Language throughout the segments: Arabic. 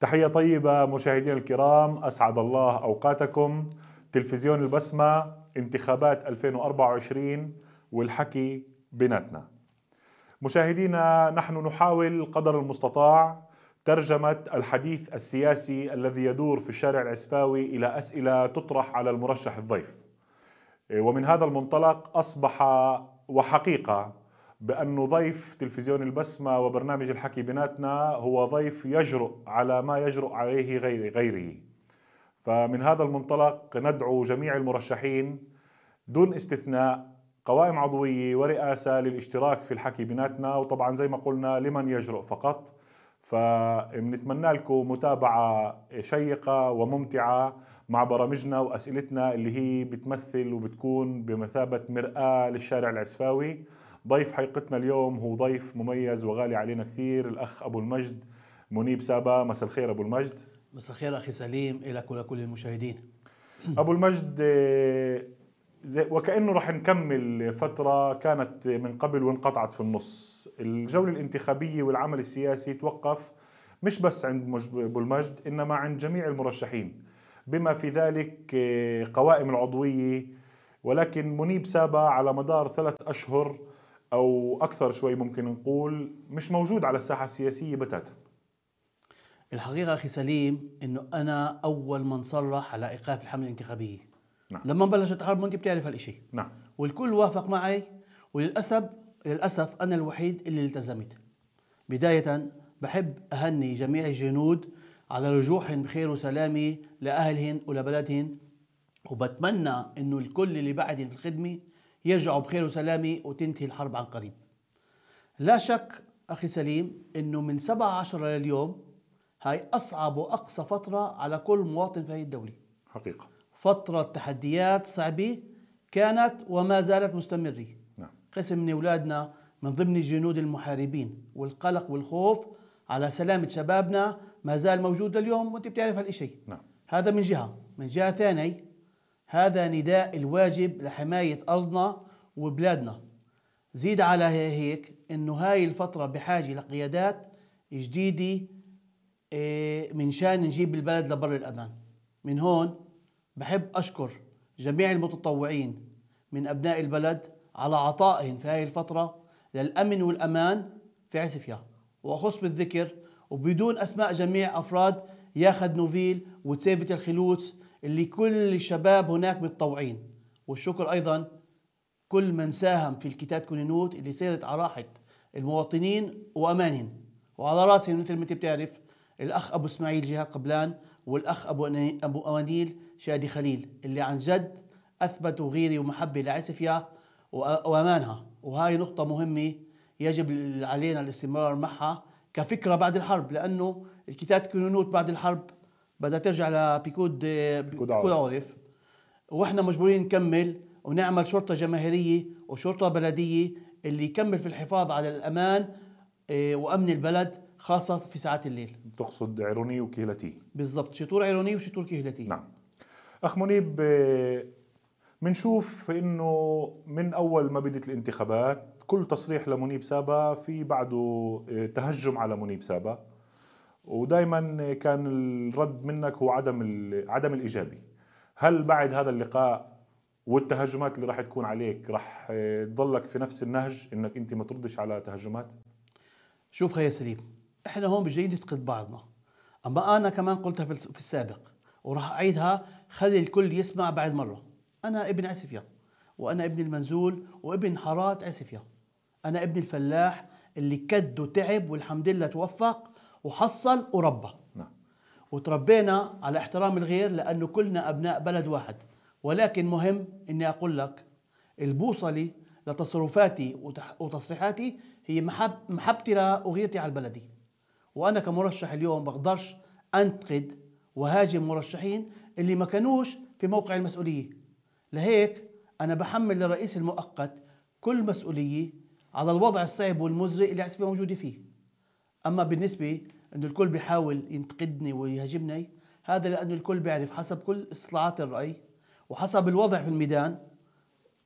تحية طيبة مشاهدينا الكرام أسعد الله أوقاتكم تلفزيون البسمة انتخابات 2024 والحكي بيناتنا مشاهدينا نحن نحاول قدر المستطاع ترجمة الحديث السياسي الذي يدور في الشارع العسفاوي إلى أسئلة تطرح على المرشح الضيف ومن هذا المنطلق أصبح وحقيقة بأنه ضيف تلفزيون البسمة وبرنامج الحكي بيناتنا هو ضيف يجرؤ على ما يجرؤ عليه غيره فمن هذا المنطلق ندعو جميع المرشحين دون استثناء قوائم عضوية ورئاسة للاشتراك في الحكي بيناتنا وطبعا زي ما قلنا لمن يجرؤ فقط فبنتمنى لكم متابعة شيقة وممتعة مع برامجنا وأسئلتنا اللي هي بتمثل وبتكون بمثابة مرآة للشارع العسفاوي ضيف حلقتنا اليوم هو ضيف مميز وغالي علينا كثير الاخ ابو المجد منيب سابا مساء الخير ابو المجد مساء الخير اخي سليم لك ولكل المشاهدين ابو المجد آه، وكانه رح نكمل فتره كانت من قبل وانقطعت في النص الجوله الانتخابيه والعمل السياسي توقف مش بس عند ابو المجد انما عند جميع المرشحين بما في ذلك آه، قوائم العضويه ولكن منيب سابا على مدار ثلاث اشهر او اكثر شوي ممكن نقول مش موجود على الساحه السياسيه بتاتا الحقيقه اخي سليم انه انا اول من صرح على ايقاف الحمله الانتخابيه نعم. لما بلشت الحرب انت بتعرف هالشيء نعم والكل وافق معي وللاسف للاسف انا الوحيد اللي التزمت بدايه بحب اهني جميع الجنود على رجوعهم بخير وسلامه لاهلهم ولبلدهم وبتمنى انه الكل اللي بعدهم في الخدمه يرجعوا بخير وسلامة وتنتهي الحرب عن قريب لا شك أخي سليم أنه من 17 لليوم هاي أصعب وأقصى فترة على كل مواطن في هذه الدولة حقيقة فترة تحديات صعبة كانت وما زالت مستمرة نعم. قسم من أولادنا من ضمن الجنود المحاربين والقلق والخوف على سلامة شبابنا ما زال موجود لليوم وانت بتعرف هالشيء نعم. هذا من جهة من جهة ثانية هذا نداء الواجب لحماية أرضنا وبلادنا زيد على هيك إنه هاي الفترة بحاجة لقيادات جديدة إيه، من شان نجيب البلد لبر الأمان من هون بحب أشكر جميع المتطوعين من أبناء البلد على عطائهم في هاي الفترة للأمن والأمان في عسفيا وأخص بالذكر وبدون أسماء جميع أفراد ياخد نوفيل وتيفت الخلوت اللي كل الشباب هناك متطوعين والشكر أيضا كل من ساهم في الكتاب كونينوت اللي سيرت على راحة المواطنين وأمانهم وعلى راسهم مثل ما أنت بتعرف الأخ أبو إسماعيل جهاد قبلان والأخ أبو أبو امانيل شادي خليل اللي عن جد أثبتوا غيري ومحبة لعسفيا وأمانها وهاي نقطة مهمة يجب علينا الاستمرار معها كفكرة بعد الحرب لأنه الكتاب كونينوت بعد الحرب بدها ترجع لبيكود بيكود عارف. عارف. واحنا مجبورين نكمل ونعمل شرطه جماهيريه وشرطه بلديه اللي يكمل في الحفاظ على الامان آه، وامن البلد خاصه في ساعات الليل تقصد عيروني وكهلتي بالضبط شطور عيروني وشطور كهلتي نعم اخ منيب بنشوف آه، انه من اول ما بدت الانتخابات كل تصريح لمنيب سابا في بعده آه، تهجم على منيب سابا ودائما كان الرد منك هو عدم عدم الايجابي هل بعد هذا اللقاء والتهجمات اللي راح تكون عليك راح آه، تضلك في نفس النهج انك انت ما تردش على تهجمات شوف خير سليم احنا هون مش جايين بعضنا اما انا كمان قلتها في السابق وراح اعيدها خلي الكل يسمع بعد مره انا ابن عسفيا وانا ابن المنزول وابن حارات عسفيا انا ابن الفلاح اللي كد وتعب والحمد لله توفق وحصل وربى نعم وتربينا على احترام الغير لأنه كلنا أبناء بلد واحد ولكن مهم أني أقول لك البوصلة لتصرفاتي وتصريحاتي هي محب محبتي لأغيرتي على البلدي وأنا كمرشح اليوم بقدرش أنتقد وهاجم مرشحين اللي ما كانوش في موقع المسؤولية لهيك أنا بحمل الرئيس المؤقت كل مسؤولية على الوضع الصعب والمزري اللي عسفة موجودة فيه اما بالنسبه انه الكل بيحاول ينتقدني ويهاجمني هذا لانه الكل بيعرف حسب كل استطلاعات الراي وحسب الوضع في الميدان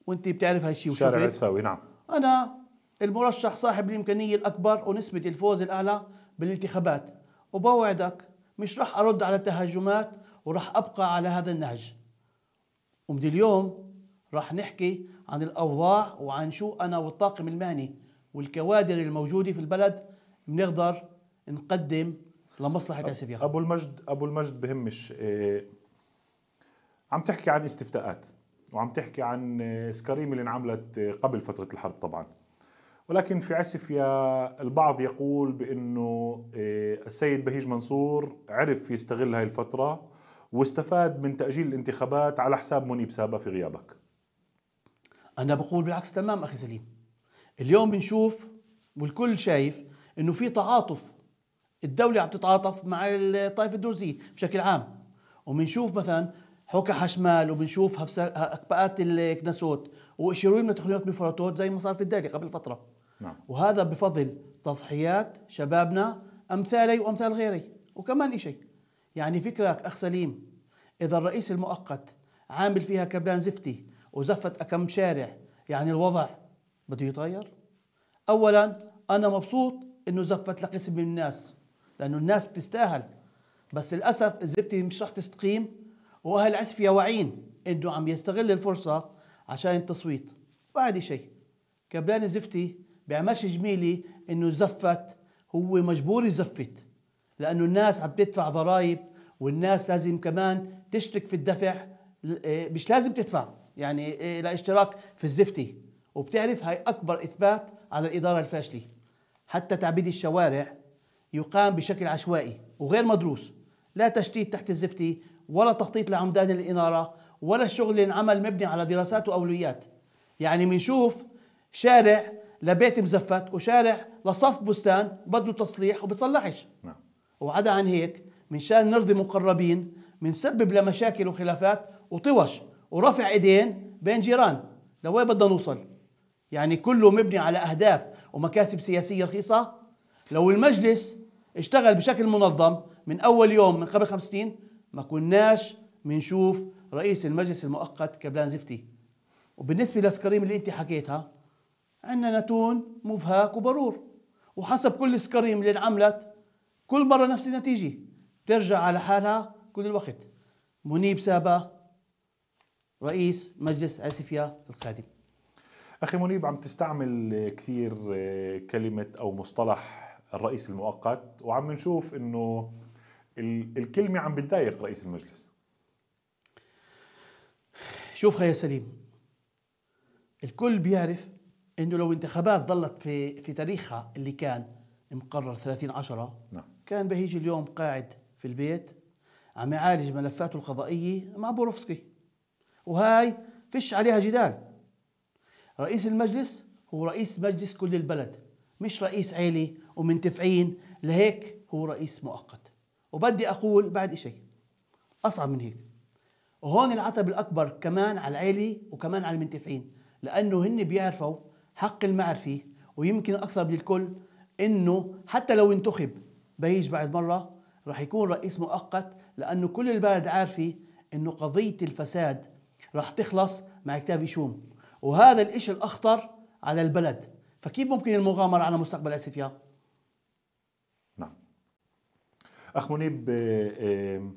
وانت بتعرف هالشيء وشفت شارع نعم انا المرشح صاحب الامكانيه الاكبر ونسبه الفوز الاعلى بالانتخابات وبوعدك مش راح ارد على التهاجمات وراح ابقى على هذا النهج ومن اليوم راح نحكي عن الاوضاع وعن شو انا والطاقم المهني والكوادر الموجوده في البلد بنقدر نقدم لمصلحه اسفياء ابو المجد ابو المجد بهمش آه، عم تحكي عن استفتاءات وعم تحكي عن آه، سكريم اللي انعملت آه، قبل فتره الحرب طبعا ولكن في عسفيا البعض يقول بانه السيد بهيج منصور عرف يستغل هاي الفتره واستفاد من تاجيل الانتخابات على حساب منيب سابا في غيابك انا بقول بالعكس تمام اخي سليم اليوم بنشوف والكل شايف انه في تعاطف الدوله عم تتعاطف مع الطائفه الدرزية بشكل عام وبنشوف مثلا حوكا حشمال وبنشوف اكباءات الكنسوت وشيروين من التقنيات بفراتور زي ما صار في الدالي قبل فتره نعم. وهذا بفضل تضحيات شبابنا امثالي وامثال غيري وكمان شيء يعني فكرك اخ سليم اذا الرئيس المؤقت عامل فيها كبلان زفتي وزفت كم شارع يعني الوضع بده يتغير اولا انا مبسوط انه زفت لقسم من الناس لانه الناس بتستاهل بس للاسف الزبده مش رح تستقيم واهل عسفيا واعيين انه عم يستغل الفرصه عشان التصويت بعد شيء كبلان الزفتي بيعملش جميلي انه زفت هو مجبور يزفت لانه الناس عم تدفع ضرائب والناس لازم كمان تشترك في الدفع آه، مش لازم تدفع يعني آه، لاشتراك في الزفتي وبتعرف هاي اكبر اثبات على الاداره الفاشله حتى تعبيد الشوارع يقام بشكل عشوائي وغير مدروس لا تشتيت تحت الزفتي ولا تخطيط لعمدان الإنارة ولا الشغل اللي انعمل مبني على دراسات وأولويات يعني بنشوف شارع لبيت مزفت وشارع لصف بستان بده تصليح وبتصلحش نعم وعدا عن هيك منشان نرضي مقربين منسبب لمشاكل وخلافات وطوش ورفع ايدين بين جيران لوين بدنا نوصل يعني كله مبني على اهداف ومكاسب سياسيه رخيصه لو المجلس اشتغل بشكل منظم من اول يوم من قبل 50 ما كناش بنشوف رئيس المجلس المؤقت كبلان زفتي وبالنسبه للسكريم اللي انت حكيتها عندنا نتون مفهاك وبرور وحسب كل سكريم اللي انعملت كل مره نفس النتيجه بترجع على حالها كل الوقت منيب سابا رئيس مجلس عسفيا القادم اخي منيب عم تستعمل كثير آه، كلمه او مصطلح الرئيس المؤقت وعم نشوف انه الكلمه عم بتضايق رئيس المجلس شوف خي سليم الكل بيعرف انه لو انتخابات ظلت في في تاريخها اللي كان مقرر 30 10 نعم. كان بهيجي اليوم قاعد في البيت عم يعالج ملفاته القضائيه مع بوروفسكي وهاي فيش عليها جدال رئيس المجلس هو رئيس مجلس كل البلد مش رئيس عيلة ومن تفعين لهيك هو رئيس مؤقت وبدي أقول بعد شيء أصعب من هيك وهون العتب الأكبر كمان على العيلة وكمان على المنتفعين لأنه هن بيعرفوا حق المعرفة ويمكن أكثر من الكل إنه حتى لو انتخب بهيج بعد مرة رح يكون رئيس مؤقت لأنه كل البلد عارفة إنه قضية الفساد رح تخلص مع كتاب شوم وهذا الإشي الأخطر على البلد فكيف ممكن المغامرة على مستقبل أسفيا؟ نعم أخ منيب آه، آه،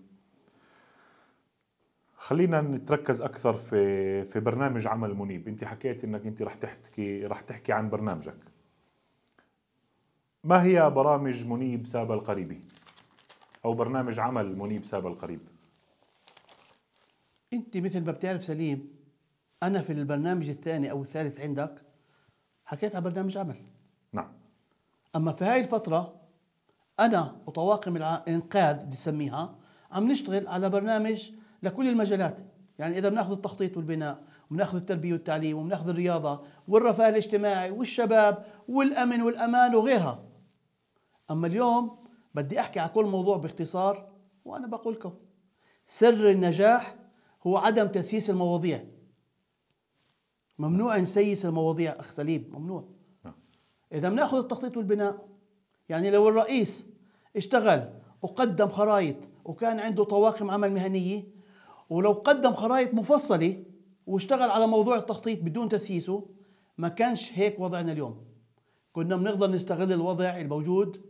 خلينا نتركز اكثر في في برنامج عمل منيب انت حكيت انك انت رح تحكي رح تحكي عن برنامجك ما هي برامج منيب سابا القريبي او برنامج عمل منيب سابا القريب انت مثل ما بتعرف سليم انا في البرنامج الثاني او الثالث عندك حكيت عن برنامج عمل نعم اما في هاي الفتره انا وطواقم الانقاذ بنسميها عم نشتغل على برنامج لكل المجالات يعني اذا بناخذ التخطيط والبناء وبناخذ التربيه والتعليم وبناخذ الرياضه والرفاه الاجتماعي والشباب والامن والامان وغيرها اما اليوم بدي احكي على كل موضوع باختصار وانا بقول لكم سر النجاح هو عدم تسييس المواضيع ممنوع نسيس المواضيع اخ سليم ممنوع نعم. اذا بناخذ التخطيط والبناء يعني لو الرئيس اشتغل وقدم خرائط وكان عنده طواقم عمل مهنيه ولو قدم خرائط مفصله واشتغل على موضوع التخطيط بدون تسييسه ما كانش هيك وضعنا اليوم كنا بنقدر نستغل الوضع الموجود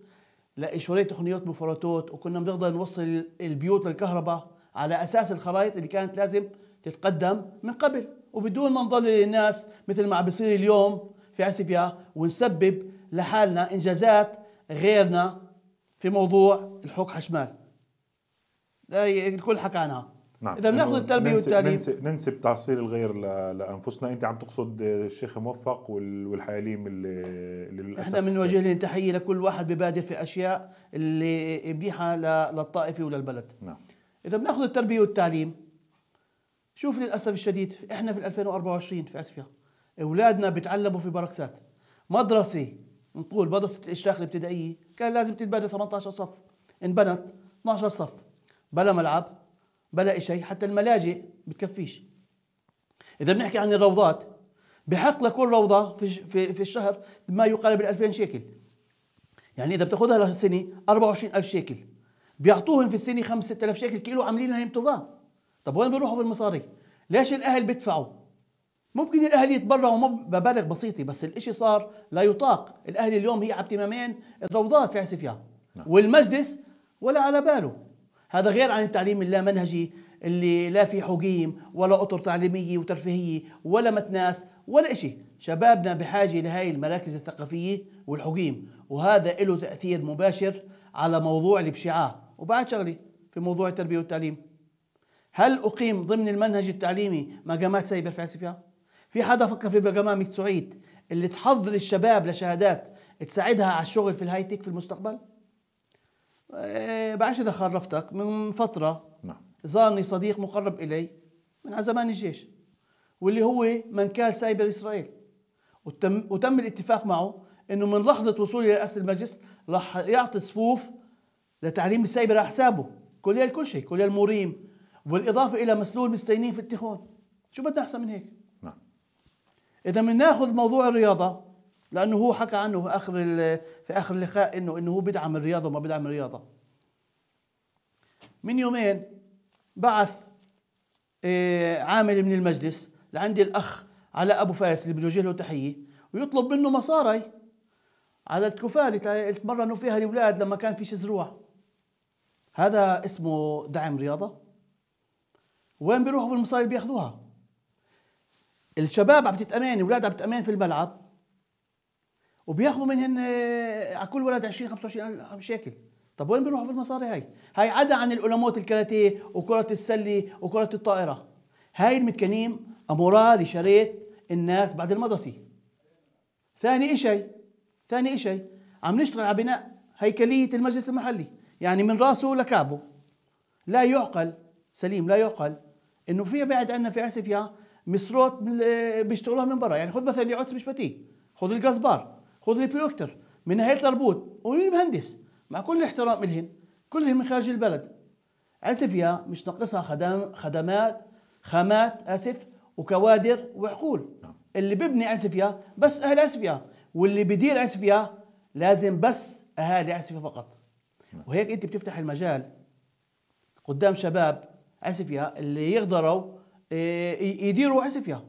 لشوية تقنيات بفراتوت وكنا بنقدر نوصل البيوت للكهرباء على أساس الخرائط اللي كانت لازم تتقدم من قبل وبدون ما نضل للناس مثل ما عم بيصير اليوم في عسفيا ونسبب لحالنا انجازات غيرنا في موضوع الحق حشمال الكل حكى عنها نعم. اذا بناخذ التربيه والتعليم ننسب, ننسب تعصير الغير لانفسنا انت عم تقصد الشيخ موفق والحاليم والحياليم اللي, للاسف احنا بنوجه لهم تحيه لكل واحد ببادر في اشياء اللي منيحه للطائفه وللبلد نعم اذا بناخذ التربيه والتعليم شوف للاسف الشديد احنا في 2024 في اسفيا اولادنا بيتعلموا في بركسات مدرسه نقول مدرسه الاشراق الابتدائيه كان لازم تتبنى 18 صف انبنت 12 صف بلا ملعب بلا شيء حتى الملاجئ بتكفيش اذا بنحكي عن الروضات بحق لكل روضه في في, في الشهر ما يقارب ال 2000 شيكل يعني اذا بتاخذها للسنه 24000 شيكل بيعطوهم في السنه 5000 شيكل كيلو عاملين لهم طوفان طب وين بيروحوا بالمصاري؟ ليش الاهل بيدفعوا ممكن الاهل يتبرعوا مبالغ بسيطه بس الاشي صار لا يطاق الاهل اليوم هي على تمامين الروضات في عسفيا نعم. والمجلس ولا على باله هذا غير عن التعليم اللامنهجي اللي لا في حقيم ولا اطر تعليميه وترفيهيه ولا متناس ولا شيء شبابنا بحاجه لهي المراكز الثقافيه والحقيم وهذا له تاثير مباشر على موضوع البشعاء وبعد شغلي في موضوع التربيه والتعليم هل أقيم ضمن المنهج التعليمي مقامات سايبر في في حدا فكر في مقامات سعيد اللي تحضر الشباب لشهادات تساعدها على الشغل في الهايتك في المستقبل؟ إيه، بعرفش إذا خرفتك من فترة نعم زارني صديق مقرب إلي من زمان الجيش واللي هو منكال سايبر إسرائيل وتم, وتم الاتفاق معه انه من لحظه وصولي لرئاسه المجلس راح يعطي صفوف لتعليم السايبر على حسابه كلية كل شيء كلية المريم بالاضافه الى مسلول مستينين في التخون شو بدنا احسن من هيك نعم اذا بناخذ موضوع الرياضه لانه هو حكى عنه اخر في اخر اللقاء انه انه هو بدعم الرياضه وما بدعم الرياضه من يومين بعث آه، عامل من المجلس لعندي الاخ علاء ابو فارس اللي بده له تحيه ويطلب منه مصاري على الكفالة اللي تمرنوا فيها الاولاد لما كان في شزروع هذا اسمه دعم رياضه وين بيروحوا بالمصاري اللي بياخذوها الشباب عم تتامن اولاد عم تتامن في الملعب وبياخذوا منهن آه، على كل ولد 20 25 الف شيكل طب وين بيروحوا في المصاري هاي هاي عدا عن الأولموت الكاراتيه وكرة السلة وكرة الطائرة هاي المتكانيم أمورا شريت الناس بعد المدرسة ثاني شيء ثاني شيء عم نشتغل على بناء هيكلية المجلس المحلي يعني من راسه لكعبه لا يعقل سليم لا يعقل انه في بعد عندنا في اسفيا مصروت بيشتغلوها من برا يعني خذ مثلا يعوتس بشبتي خذ الجزبار خذ البروكتر من نهايه الاربوط مهندس مع كل الاحترام الهن كلهم من خارج البلد اسفيا مش ناقصها خدم خدمات خامات اسف وكوادر وعقول اللي ببني اسفيا بس اهل اسفيا واللي بدير اسفيا لازم بس اهالي اسفيا فقط وهيك انت بتفتح المجال قدام شباب اسف يا اللي يقدروا آه، يديروا اسف يا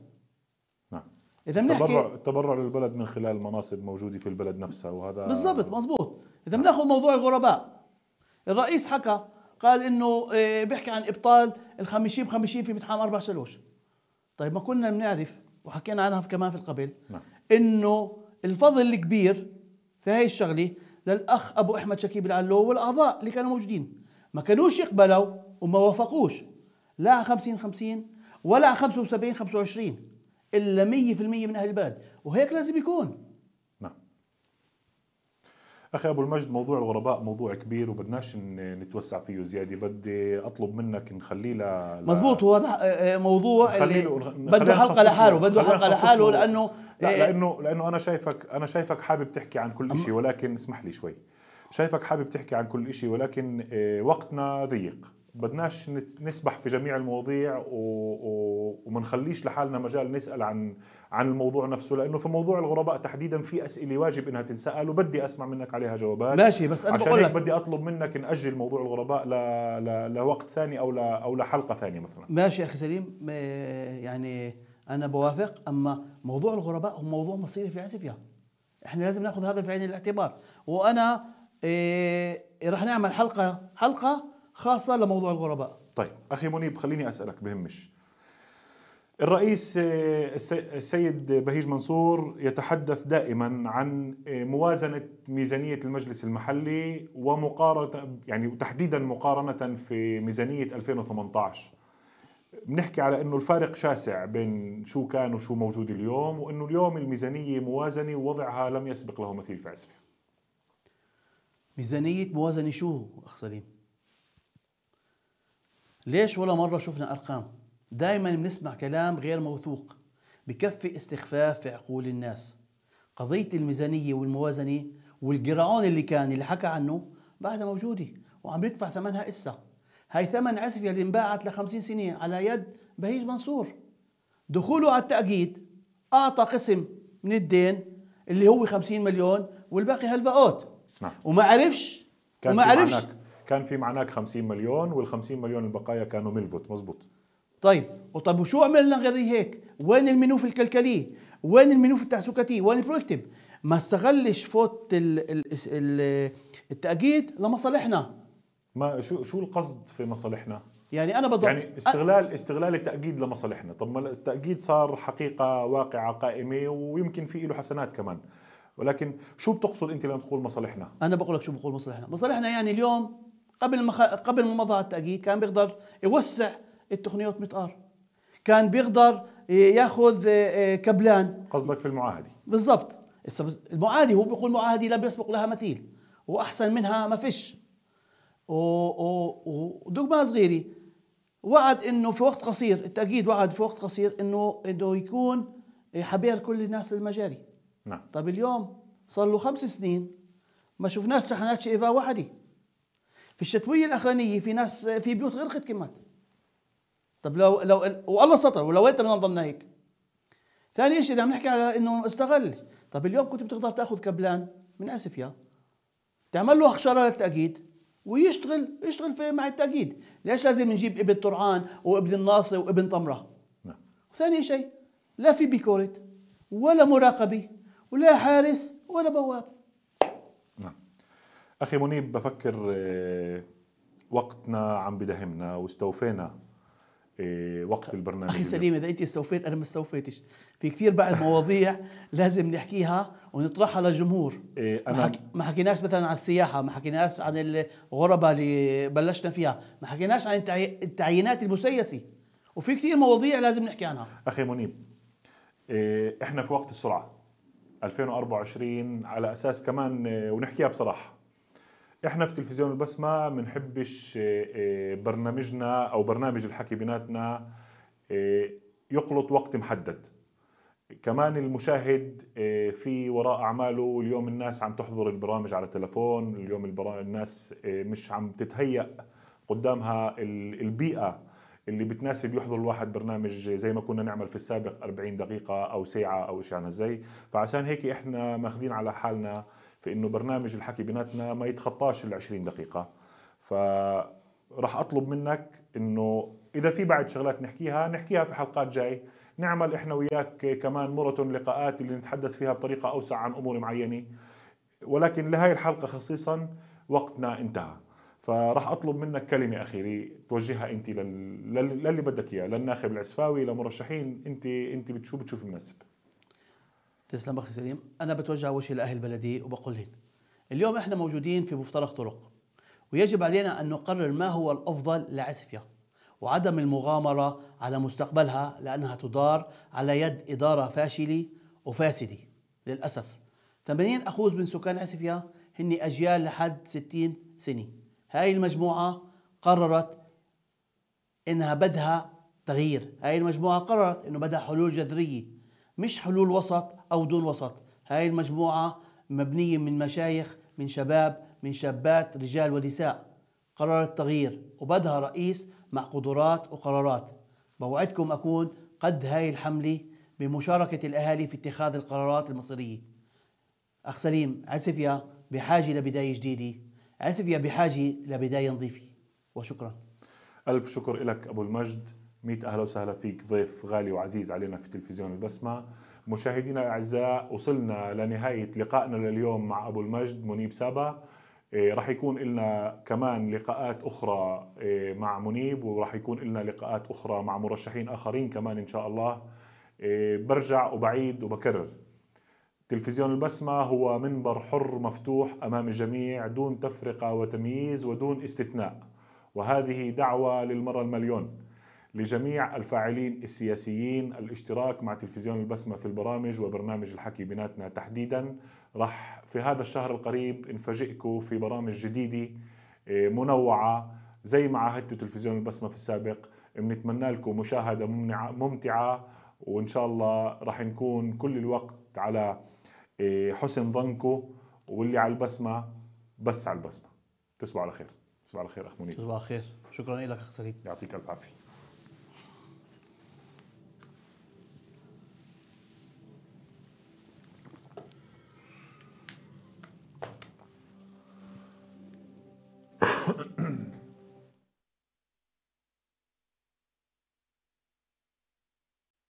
نعم اذا بنحكي التبرع التبرع للبلد من خلال مناصب موجوده في البلد نفسها وهذا بالضبط مزبوط اذا بناخذ موضوع الغرباء الرئيس حكى قال انه آه، بيحكي عن ابطال ال 50 ب 50 في متحام اربع شلوش طيب ما كنا بنعرف وحكينا عنها كمان في القبل نعم. انه الفضل الكبير في هاي الشغله للاخ ابو احمد شكيب العلو والاعضاء اللي كانوا موجودين ما كانوش يقبلوا وما وافقوش لا 50 50 ولا 75 25 الا 100% من اهل البلد وهيك لازم يكون نعم اخي ابو المجد موضوع الغرباء موضوع كبير وبدناش نتوسع فيه زياده بدي اطلب منك نخليه ل مزبوط هو آه، آه، موضوع اللي بده حلقه لحاله بده حلقه لحاله لانه لا آه، لانه لانه انا شايفك انا شايفك حابب تحكي عن كل شيء ولكن اسمح لي شوي شايفك حابب تحكي عن كل شيء ولكن وقتنا ضيق بدناش نسبح في جميع المواضيع و... و... ومنخليش لحالنا مجال نسأل عن عن الموضوع نفسه لأنه في موضوع الغرباء تحديدا في أسئلة واجب إنها تنسأل وبدي أسمع منك عليها جوابات ماشي بس أنا بقول لك بدي أطلب منك نأجل موضوع الغرباء ل... ل... لوقت ثاني أو ل... أو لحلقة ثانية مثلا ماشي أخي سليم يعني أنا بوافق أما موضوع الغرباء هو موضوع مصيري في عسفيا احنا لازم ناخذ هذا في عين الاعتبار وأنا إيه راح نعمل حلقة حلقة خاصه لموضوع الغرباء طيب اخي منيب خليني اسالك بهمش الرئيس السيد آه، بهيج منصور يتحدث دائما عن آه، موازنه ميزانيه المجلس المحلي ومقارنه يعني تحديدا مقارنه في ميزانيه 2018 بنحكي على انه الفارق شاسع بين شو كان وشو موجود اليوم وانه اليوم الميزانيه موازنه ووضعها لم يسبق له مثيل في عصره ميزانيه موازنه شو اخ سليم ليش ولا مرة شفنا أرقام؟ دائما بنسمع كلام غير موثوق بكفي استخفاف في عقول الناس قضية الميزانية والموازنة والجرعون اللي كان اللي حكى عنه بعدها موجودة وعم يدفع ثمنها إسا هاي ثمن عسفية اللي انباعت لخمسين سنة على يد بهيج منصور دخوله على التأكيد أعطى قسم من الدين اللي هو 50 مليون والباقي هلفقات نعم. وما عرفش وما عرفش كان في معناك 50 مليون وال 50 مليون البقايا كانوا ملفت مزبوط طيب وطب وشو عملنا غير هيك وين المنوف الكلكلي وين المنوف التعسكتيه وين البروكتيف ما استغلش فوت التأكيد لمصالحنا ما شو شو القصد في مصالحنا؟ يعني انا بضل يعني استغلال أ... استغلال التأكيد لمصالحنا، طب ما التأكيد صار حقيقة واقعة قائمة ويمكن في له حسنات كمان ولكن شو بتقصد انت لما تقول مصالحنا؟ انا بقول لك شو بقول مصالحنا، مصالحنا يعني اليوم قبل مخ... قبل ما مضى التأكيد كان بيقدر يوسع التقنيات متآر كان بيقدر ياخذ آه، آه، كبلان قصدك في المعاهدة بالضبط المعاهدة هو بيقول معاهدة لا بيسبق لها مثيل واحسن منها ما فيش ودقما صغيري وعد انه في وقت قصير التاكيد وعد في وقت قصير انه انه يكون حبير كل الناس المجاري نعم طب اليوم صار له خمس سنين ما شفناش تحنات شيفا وحدي في الشتويه الاخرانيه في ناس في بيوت غرقت كمان طب لو لو والله سطر ولو انت بدنا نضلنا هيك ثاني شيء عم نحكي على انه استغل طب اليوم كنت بتقدر تاخذ كبلان من اسف يا تعمل له اخشره للتاكيد ويشتغل يشتغل في مع التاكيد ليش لازم نجيب ابن طرعان وابن الناصر وابن طمره نعم ثاني شيء لا في بيكورت ولا مراقبه ولا حارس ولا بواب اخي منيب بفكر آه، وقتنا عم بدهمنا واستوفينا آه، وقت البرنامج اخي سليم اذا انت استوفيت انا ما استوفيتش في كثير بعد مواضيع لازم نحكيها ونطرحها للجمهور آه، أنا ما, حكيناش مثلا عن السياحه ما حكيناش عن الغربه اللي بلشنا فيها ما حكيناش عن التعيينات المسيسه وفي كثير مواضيع لازم نحكي عنها اخي منيب احنا في وقت السرعه 2024 على اساس كمان ونحكيها بصراحه احنا في تلفزيون البسمة منحبش آه، آه، برنامجنا او برنامج الحكي بيناتنا آه، يقلط وقت محدد كمان المشاهد في وراء اعماله اليوم الناس عم تحضر البرامج على تلفون اليوم الناس مش عم تتهيأ قدامها البيئه اللي بتناسب يحضر الواحد برنامج زي ما كنا نعمل في السابق 40 دقيقه او ساعه او عنا زي فعشان هيك احنا ماخذين على حالنا في انه برنامج الحكي بيناتنا ما يتخطاش ال 20 دقيقه ف راح اطلب منك انه اذا في بعد شغلات نحكيها نحكيها في حلقات جاي نعمل احنا وياك كمان مره لقاءات اللي نتحدث فيها بطريقه اوسع عن امور معينه ولكن لهي الحلقه خصيصا وقتنا انتهى فراح اطلب منك كلمه اخيره توجهها انت لل... للي بدك اياه للناخب العسفاوي لمرشحين انت انت شو بتشوف مناسب تسلم اخي سليم انا بتوجه اول شيء لاهل بلدي وبقول لهم اليوم احنا موجودين في مفترق طرق ويجب علينا ان نقرر ما هو الافضل لعسفيا وعدم المغامره على مستقبلها لانها تدار على يد اداره فاشله وفاسده للاسف 80 اخوز من سكان عسفيا هن اجيال لحد 60 سنه هاي المجموعه قررت انها بدها تغيير هاي المجموعه قررت انه بدها حلول جذريه مش حلول وسط أو دون وسط هاي المجموعة مبنية من مشايخ من شباب من شابات رجال ونساء قرار التغيير وبدها رئيس مع قدرات وقرارات بوعدكم أكون قد هاي الحملة بمشاركة الأهالي في اتخاذ القرارات المصيرية أخ سليم عسفيا بحاجة لبداية جديدة عسفيا بحاجة لبداية نظيفة وشكرا ألف شكر لك أبو المجد ميت أهلا وسهلا فيك ضيف غالي وعزيز علينا في تلفزيون البسمة مشاهدينا الأعزاء وصلنا لنهاية لقائنا لليوم مع أبو المجد منيب سابا إيه، رح يكون لنا كمان لقاءات أخرى إيه، مع منيب ورح يكون لنا لقاءات أخرى مع مرشحين آخرين كمان إن شاء الله إيه، برجع وبعيد وبكرر تلفزيون البسمة هو منبر حر مفتوح أمام الجميع دون تفرقة وتمييز ودون استثناء وهذه دعوة للمرة المليون لجميع الفاعلين السياسيين الاشتراك مع تلفزيون البسمة في البرامج وبرنامج الحكي بيناتنا تحديدا رح في هذا الشهر القريب نفاجئكم في برامج جديدة آه، منوعة زي ما عهدتوا تلفزيون البسمة في السابق بنتمنى لكم مشاهدة ممتعة وإن شاء الله رح نكون كل الوقت على آه، حسن ظنكم واللي على البسمة بس على البسمة تصبحوا على خير تصبحوا على خير أخ منير تصبحوا على خير شكرا لك أخ سليم يعطيك ألف عافية